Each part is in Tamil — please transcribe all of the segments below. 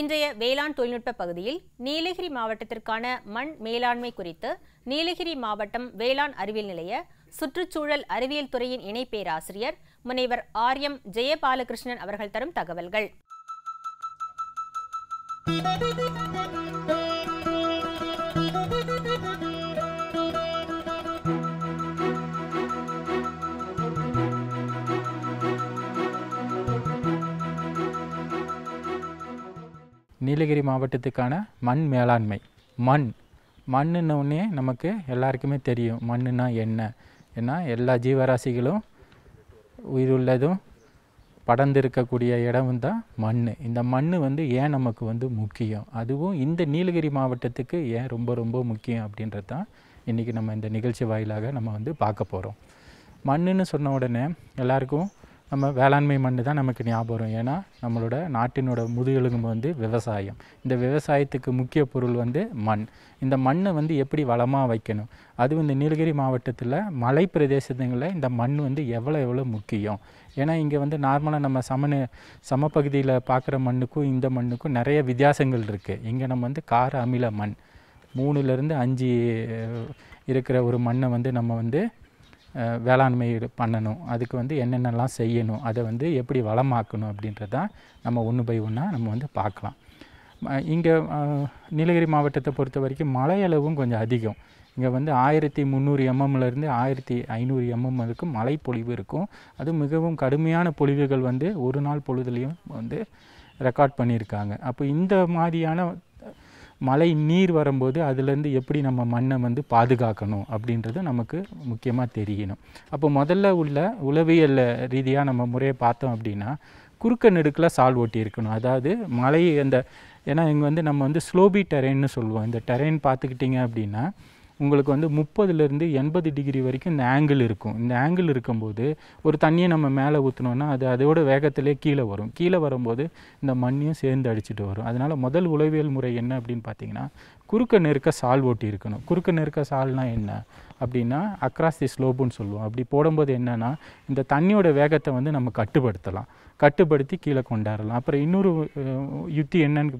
இன்றைய வேளாண் தொழில்நுட்ப பகுதியில் நீலகிரி மாவட்டத்திற்கான மண் மேலாண்மை குறித்து நீலகிரி மாவட்டம் வேளாண் அறிவியல் நிலைய சுற்றுச்சூழல் அறிவியல் துறையின் இணை பேராசிரியர் முனைவர் ஆர் எம் ஜெயபாலகிருஷ்ணன் அவர்கள் தரும் தகவல்கள் நீலகிரி மாவட்டத்துக்கான மண் மேலாண்மை மண் மண்ணுன்னொடனே நமக்கு எல்லாருக்குமே தெரியும் மண்ணுனா என்ன ஏன்னா எல்லா ஜீவராசிகளும் உயிருள்ளதும் படர்ந்து இருக்கக்கூடிய இடமும் தான் மண் இந்த மண் வந்து ஏன் நமக்கு வந்து முக்கியம் அதுவும் இந்த நீலகிரி மாவட்டத்துக்கு ஏன் ரொம்ப ரொம்ப முக்கியம் அப்படின்றது தான் இன்றைக்கி நம்ம இந்த நிகழ்ச்சி வாயிலாக நம்ம வந்து பார்க்க போகிறோம் மண்ணுன்னு சொன்ன உடனே எல்லாருக்கும் நம்ம வேளாண்மை மண் தான் நமக்கு ஞாபகம் ஏன்னா நம்மளோட நாட்டினோட முதுகெலும்பு வந்து விவசாயம் இந்த விவசாயத்துக்கு முக்கிய பொருள் வந்து மண் இந்த மண்ணை வந்து எப்படி வளமாக வைக்கணும் அது வந்து நீலகிரி மாவட்டத்தில் மலை பிரதேசங்களில் இந்த மண் வந்து எவ்வளோ எவ்வளோ முக்கியம் ஏன்னா இங்கே வந்து நார்மலாக நம்ம சமனு சமப்பகுதியில் பார்க்குற மண்ணுக்கும் இந்த மண்ணுக்கும் நிறைய வித்தியாசங்கள் இருக்குது இங்கே நம்ம வந்து கார அமில மண் மூணுலேருந்து அஞ்சு இருக்கிற ஒரு மண்ணை வந்து நம்ம வந்து வேளாண்மை பண்ணணும் அதுக்கு வந்து என்னென்னலாம் செய்யணும் அதை வந்து எப்படி வளமாக்கணும் அப்படின்றத நம்ம ஒன்று பை ஒன்றாக நம்ம வந்து பார்க்கலாம் இங்கே நீலகிரி மாவட்டத்தை பொறுத்த வரைக்கும் மழையளவும் கொஞ்சம் அதிகம் இங்கே வந்து ஆயிரத்தி முந்நூறு எம்எம்லேருந்து ஆயிரத்தி ஐநூறு எம்எம் வரைக்கும் மழை பொழிவு இருக்கும் அது மிகவும் கடுமையான பொழிவுகள் வந்து ஒரு நாள் பொழுதுலேயும் வந்து ரெக்கார்ட் பண்ணியிருக்காங்க அப்போ இந்த மாதிரியான மழை நீர் வரும்போது அதுலேருந்து எப்படி நம்ம மண்ணை வந்து பாதுகாக்கணும் அப்படின்றது நமக்கு முக்கியமாக தெரியணும் அப்போ முதல்ல உள்ள உளவியல் ரீதியாக நம்ம முறையை பார்த்தோம் அப்படின்னா குறுக்க நெடுக்கில் சால் ஓட்டி இருக்கணும் அதாவது மழை அந்த ஏன்னா இங்கே வந்து நம்ம வந்து ஸ்லோபி டெரெயின்னு சொல்லுவோம் இந்த டெரெயின் பார்த்துக்கிட்டிங்க அப்படின்னா உங்களுக்கு வந்து முப்பதுலேருந்து எண்பது டிகிரி வரைக்கும் இந்த ஆங்கிள் இருக்கும் இந்த ஆங்கிள் இருக்கும்போது ஒரு தண்ணியை நம்ம மேலே ஊற்றினோன்னா அது அதோட வேகத்திலே கீழே வரும் கீழே வரும்போது இந்த மண்ணையும் சேர்ந்து அடிச்சுட்டு வரும் அதனால் முதல் உளவியல் முறை என்ன அப்படின்னு பார்த்தீங்கன்னா குறுக்க நெருக்க சால் ஓட்டி இருக்கணும் குறுக்க நெருக்க சால்னால் என்ன அப்படின்னா அக்ராஸ் தி ஸ்லோப்புன்னு சொல்லுவோம் அப்படி போடும்போது என்னென்னா இந்த தண்ணியோட வேகத்தை வந்து நம்ம கட்டுப்படுத்தலாம் கட்டுப்படுத்தி கீழே கொண்டாடலாம் அப்புறம் இன்னொரு யுத்தி என்னன்னு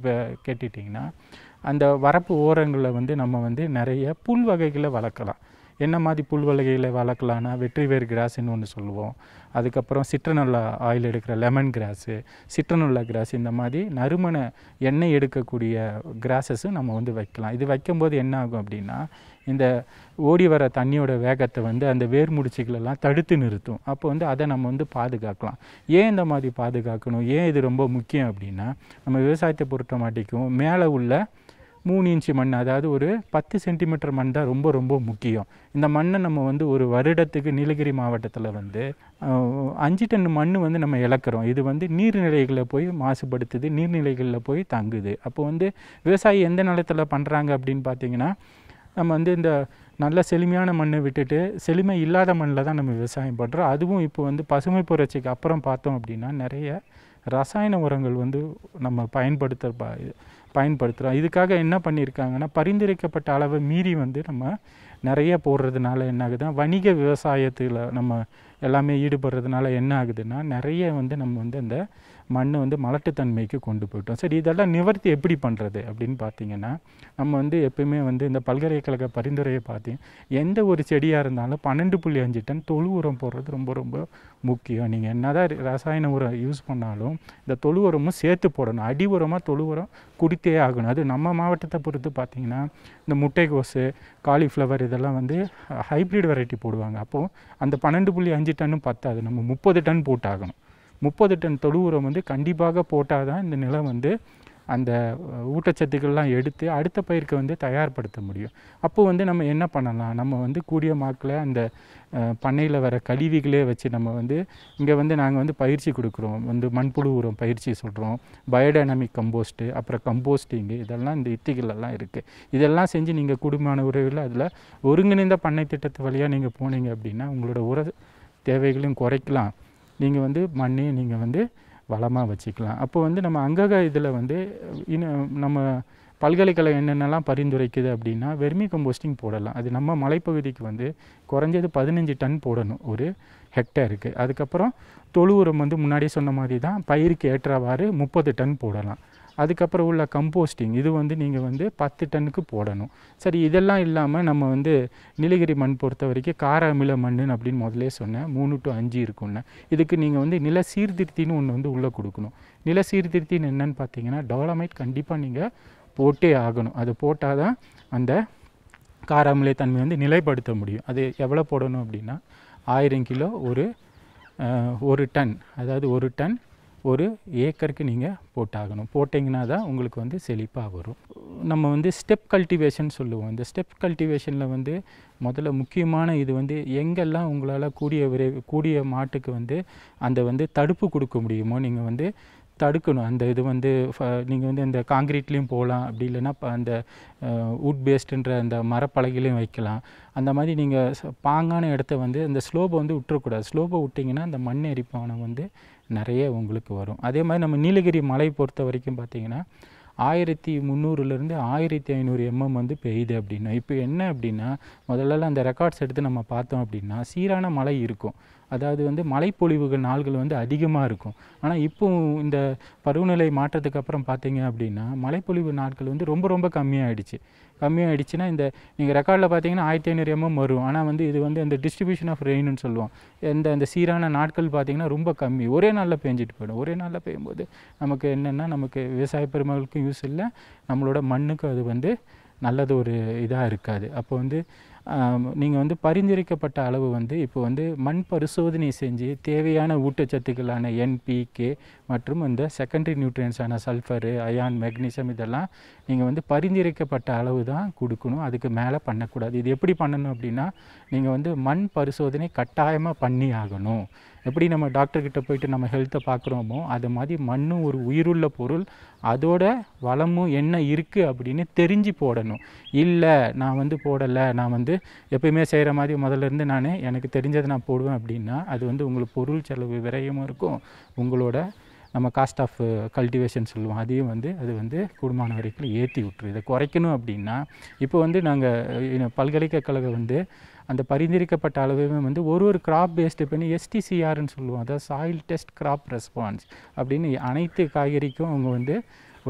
கேட்டுட்டிங்கன்னா அந்த வரப்பு ஓரங்களில் வந்து நம்ம வந்து நிறைய புல் வகைகளை வளர்க்கலாம் என்ன மாதிரி புல் வகைகளை வளர்க்கலான்னா வெற்றி வேர் கிராஸ்ன்னு ஒன்று சொல்லுவோம் அதுக்கப்புறம் சிற்றநல்லா ஆயில் எடுக்கிற லெமன் கிராஸு சிற்றநல்லா கிராஸ் இந்த மாதிரி நறுமண எண்ணெய் எடுக்கக்கூடிய கிராஸஸும் நம்ம வந்து வைக்கலாம் இது வைக்கும்போது என்ன ஆகும் அப்படின்னா இந்த ஓடி வர தண்ணியோட வேகத்தை வந்து அந்த வேர் முடிச்சுகளெல்லாம் தடுத்து நிறுத்தும் அப்போ வந்து அதை நம்ம வந்து பாதுகாக்கலாம் ஏன் இந்த மாதிரி பாதுகாக்கணும் ஏன் இது ரொம்ப முக்கியம் அப்படின்னா நம்ம விவசாயத்தை பொறுத்த மாட்டிக்கும் மேலே உள்ள மூணு இன்ச்சு மண் அதாவது ஒரு பத்து சென்டிமீட்டர் மண் தான் ரொம்ப ரொம்ப முக்கியம் இந்த மண்ணை நம்ம வந்து ஒரு வருடத்துக்கு நீலகிரி மாவட்டத்தில் வந்து அஞ்சு டன் மண் வந்து நம்ம இழக்கிறோம் இது வந்து நீர்நிலைகளில் போய் மாசுபடுத்துது நீர்நிலைகளில் போய் தங்குது அப்போ வந்து விவசாயி எந்த நிலத்தில் பண்ணுறாங்க அப்படின்னு பார்த்தீங்கன்னா நம்ம வந்து இந்த நல்ல செழுமையான மண்ணை விட்டுட்டு செழுமை இல்லாத மண்ணில் தான் நம்ம விவசாயம் பண்ணுறோம் அதுவும் இப்போ வந்து பசுமை புரட்சிக்கு அப்புறம் பார்த்தோம் அப்படின்னா நிறைய ரசாயன உரங்கள் வந்து நம்ம பயன்படுத்த பயன்படுத்துகிறோம் இதுக்காக என்ன பண்ணியிருக்காங்கன்னா பரிந்துரைக்கப்பட்ட அளவை மீறி வந்து நம்ம நிறைய போடுறதுனால என்ன ஆகுதுன்னா வணிக விவசாயத்தில் நம்ம எல்லாமே ஈடுபடுறதுனால என்ன ஆகுதுன்னா நிறைய வந்து நம்ம வந்து அந்த மண் வந்து மலட்டுத்தன்மைக்கு கொண்டு போயிட்டோம் சரி இதெல்லாம் நிவர்த்தி எப்படி பண்ணுறது அப்படின்னு பார்த்தீங்கன்னா நம்ம வந்து எப்பயுமே வந்து இந்த பல்கலைக்கழக பரிந்துரையை பார்த்தீங்க எந்த ஒரு செடியாக இருந்தாலும் பன்னெண்டு புள்ளி அஞ்சு டன் தொழு உரம் போடுறது ரொம்ப ரொம்ப முக்கியம் நீங்கள் என்ன தான் ரசாயன உரம் யூஸ் பண்ணாலும் இந்த தொழு உரமும் சேர்த்து போடணும் அடி உரமாக தொழு உரம் குடித்தே ஆகணும் அது நம்ம மாவட்டத்தை பொறுத்து பார்த்திங்கன்னா இந்த முட்டைகோஸு காலிஃப்ளவர் இதெல்லாம் வந்து ஹைப்ரிட் வெரைட்டி போடுவாங்க அப்போது அந்த பன்னெண்டு புள்ளி அஞ்சு டன்னும் பத்தாது நம்ம முப்பது டன் போட்டாகணும் முப்பது டன் தொழு உரம் வந்து கண்டிப்பாக போட்டால் தான் இந்த நிலம் வந்து அந்த ஊட்டச்சத்துக்கள்லாம் எடுத்து அடுத்த பயிருக்கு வந்து தயார்படுத்த முடியும் அப்போது வந்து நம்ம என்ன பண்ணலாம் நம்ம வந்து கூடிய மாக்கில் அந்த பண்ணையில் வர கழிவுகளே வச்சு நம்ம வந்து இங்கே வந்து நாங்கள் வந்து பயிற்சி கொடுக்குறோம் வந்து மண்புழு உரம் பயிற்சி சொல்கிறோம் பயோடைனமிக் கம்போஸ்ட்டு அப்புறம் கம்போஸ்டிங்கு இதெல்லாம் இந்த இத்திகளெல்லாம் இருக்குது இதெல்லாம் செஞ்சு நீங்கள் குடும்பமான உறவில் அதில் ஒருங்கிணைந்த பண்ணை திட்டத்து வழியாக நீங்கள் போனீங்க அப்படின்னா உங்களோட உர தேவைகளையும் குறைக்கலாம் நீங்கள் வந்து மண்ணையும் நீங்கள் வந்து வளமாக வச்சுக்கலாம் அப்போ வந்து நம்ம அங்கக இதில் வந்து இன்னும் நம்ம பல்கலைக்கழகம் என்னென்னலாம் பரிந்துரைக்குது அப்படின்னா வெர்மி கம்போஸ்டிங் போடலாம் அது நம்ம மலைப்பகுதிக்கு வந்து குறைஞ்சது பதினஞ்சு டன் போடணும் ஒரு ஹெக்டேருக்கு அதுக்கப்புறம் தொழு உரம் வந்து முன்னாடியே சொன்ன மாதிரி தான் பயிருக்கு ஏற்றவாறு முப்பது டன் போடலாம் அதுக்கப்புறம் உள்ள கம்போஸ்டிங் இது வந்து நீங்கள் வந்து பத்து டன்னுக்கு போடணும் சரி இதெல்லாம் இல்லாமல் நம்ம வந்து நீலகிரி மண் பொறுத்த வரைக்கும் கார அமில மண்ணுன்னு அப்படின்னு முதலே சொன்னேன் மூணு டு அஞ்சு இருக்கும்னு இதுக்கு நீங்கள் வந்து நில சீர்திருத்தின்னு ஒன்று வந்து உள்ளே கொடுக்கணும் நில சீர்திருத்தின்னு என்னென்னு பார்த்தீங்கன்னா டோலமைட் கண்டிப்பாக நீங்கள் போட்டே ஆகணும் அது போட்டால் தான் அந்த காராமலை தன்மை வந்து நிலைப்படுத்த முடியும் அது எவ்வளோ போடணும் அப்படின்னா ஆயிரம் கிலோ ஒரு ஒரு டன் அதாவது ஒரு டன் ஒரு ஏக்கருக்கு நீங்கள் போட்டாகணும் போட்டிங்கன்னா தான் உங்களுக்கு வந்து செழிப்பாக வரும் நம்ம வந்து ஸ்டெப் கல்டிவேஷன் சொல்லுவோம் இந்த ஸ்டெப் கல்டிவேஷனில் வந்து முதல்ல முக்கியமான இது வந்து எங்கெல்லாம் உங்களால் கூடிய விரை கூடிய மாட்டுக்கு வந்து அந்த வந்து தடுப்பு கொடுக்க முடியுமோ நீங்கள் வந்து தடுக்கணும் அந்த இது வந்து நீங்கள் வந்து இந்த காங்கிரீட்லேயும் போகலாம் அப்படி இல்லைன்னா அந்த வுட் பேஸ்டுன்ற அந்த மரப்பலகிலையும் வைக்கலாம் அந்த மாதிரி நீங்கள் பாங்கான இடத்த வந்து அந்த ஸ்லோபை வந்து விட்டுறக்கூடாது ஸ்லோபை விட்டிங்கன்னா அந்த மண் எரிப்பானம் வந்து நிறைய உங்களுக்கு வரும் அதே மாதிரி நம்ம நீலகிரி மலை பொறுத்த வரைக்கும் பார்த்திங்கன்னா ஆயிரத்தி முந்நூறுலேருந்து ஆயிரத்தி ஐநூறு எம்எம் வந்து பெய்யுது அப்படின்னா இப்போ என்ன அப்படின்னா முதல்லலாம் அந்த ரெக்கார்ட்ஸ் எடுத்து நம்ம பார்த்தோம் அப்படின்னா சீரான மழை இருக்கும் அதாவது வந்து மழைப்பொழிவுகள் நாள்கள் வந்து அதிகமாக இருக்கும் ஆனால் இப்போ இந்த பருவநிலை மாற்றத்துக்கு அப்புறம் பார்த்தீங்க அப்படின்னா மழைப்பொழிவு நாட்கள் வந்து ரொம்ப ரொம்ப கம்மியாகிடுச்சு கம்மியாகிடுச்சுன்னா இந்த நீங்கள் ரெக்கார்டில் பார்த்தீங்கன்னா ஆயிரத்தி ஐநூறு எம்எம் வரும் ஆனால் வந்து இது வந்து அந்த டிஸ்ட்ரிபியூஷன் ஆஃப் ரெயின்னு சொல்லுவோம் இந்த அந்த சீரான நாட்கள் பார்த்திங்கன்னா ரொம்ப கம்மி ஒரே நாளில் பேஞ்சிட்டு போயிடும் ஒரே நாளில் பெய்யும்போது நமக்கு என்னென்னா நமக்கு விவசாய பெருமகளுக்கும் யூஸ் இல்லை நம்மளோட மண்ணுக்கும் அது வந்து நல்லது ஒரு இதாக இருக்காது அப்போ வந்து நீங்கள் வந்து பரிந்துரைக்கப்பட்ட அளவு வந்து இப்போ வந்து மண் பரிசோதனை செஞ்சு தேவையான ஊட்டச்சத்துக்களான என்பிகே மற்றும் இந்த செகண்டரி நியூட்ரியன்ஸான சல்ஃபரு அயான் மெக்னீசியம் இதெல்லாம் நீங்கள் வந்து பரிந்துரைக்கப்பட்ட அளவு தான் கொடுக்கணும் அதுக்கு மேலே பண்ணக்கூடாது இது எப்படி பண்ணணும் அப்படின்னா நீங்கள் வந்து மண் பரிசோதனை கட்டாயமாக பண்ணி ஆகணும் எப்படி நம்ம டாக்டர்கிட்ட போயிட்டு நம்ம ஹெல்த்தை பார்க்குறோமோ அது மாதிரி மண்ணும் ஒரு உயிருள்ள பொருள் அதோட வளமும் என்ன இருக்குது அப்படின்னு தெரிஞ்சு போடணும் இல்லை நான் வந்து போடலை நான் வந்து எப்பயுமே செய்கிற மாதிரி முதல்ல இருந்து நான் எனக்கு தெரிஞ்சதை நான் போடுவேன் அப்படின்னா அது வந்து உங்களுக்கு பொருள் செலவு விரயமும் இருக்கும் உங்களோட நம்ம காஸ்ட் ஆஃப் கல்டிவேஷன் சொல்லுவோம் அதையும் வந்து அது வந்து கூடுமான வரைக்கும் ஏற்றி விட்டுரு இதை குறைக்கணும் அப்படின்னா இப்போ வந்து நாங்கள் பல்கலைக்கழகம் வந்து அந்த பரிந்துரைக்கப்பட்ட அளவுமே வந்து ஒரு ஒரு கிராப் பேஸ்டு பண்ணி எஸ்டிசிஆர்னு சொல்லுவோம் அதாவது சாயில் டெஸ்ட் கிராப் ரெஸ்பான்ஸ் அப்படின்னு அனைத்து காய்கறிக்கும் அவங்க வந்து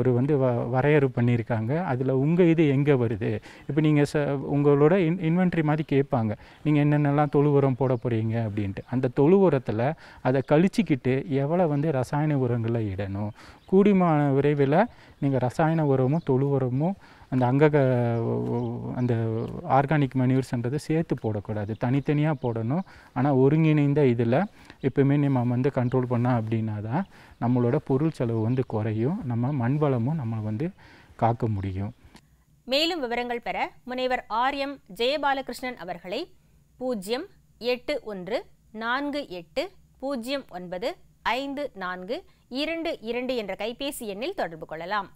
ஒரு வந்து வ வரையறு பண்ணியிருக்காங்க அதில் உங்கள் இது எங்கே வருது இப்போ நீங்கள் ச உங்களோட இன் இன்வென்ட்ரி மாதிரி கேட்பாங்க நீங்கள் என்னென்னலாம் தொழு உரம் போட போகிறீங்க அப்படின்ட்டு அந்த தொழு உரத்தில் அதை கழிச்சிக்கிட்டு எவ்வளோ வந்து ரசாயன உரங்களை இடணும் கூடிமான விரைவில் நீங்கள் ரசாயன உரமும் தொழு உரமும் அந்த அங்கக அந்த ஆர்கானிக் மனியூர்ஸ்ன்றது சேர்த்து போடக்கூடாது தனித்தனியாக போடணும் ஆனால் ஒருங்கிணைந்த இதில் எப்பவுமே நம்ம வந்து கண்ட்ரோல் பண்ணால் அப்படின்னா தான் நம்மளோட பொருள் செலவு வந்து குறையும் நம்ம மண் வளமும் நம்ம வந்து காக்க முடியும் மேலும் விவரங்கள் பெற முனைவர் ஆர் எம் ஜெயபாலகிருஷ்ணன் அவர்களை பூஜ்ஜியம் எட்டு ஒன்று நான்கு எட்டு பூஜ்ஜியம் ஒன்பது ஐந்து நான்கு இரண்டு இரண்டு என்ற கைபேசி எண்ணில் தொடர்பு கொள்ளலாம்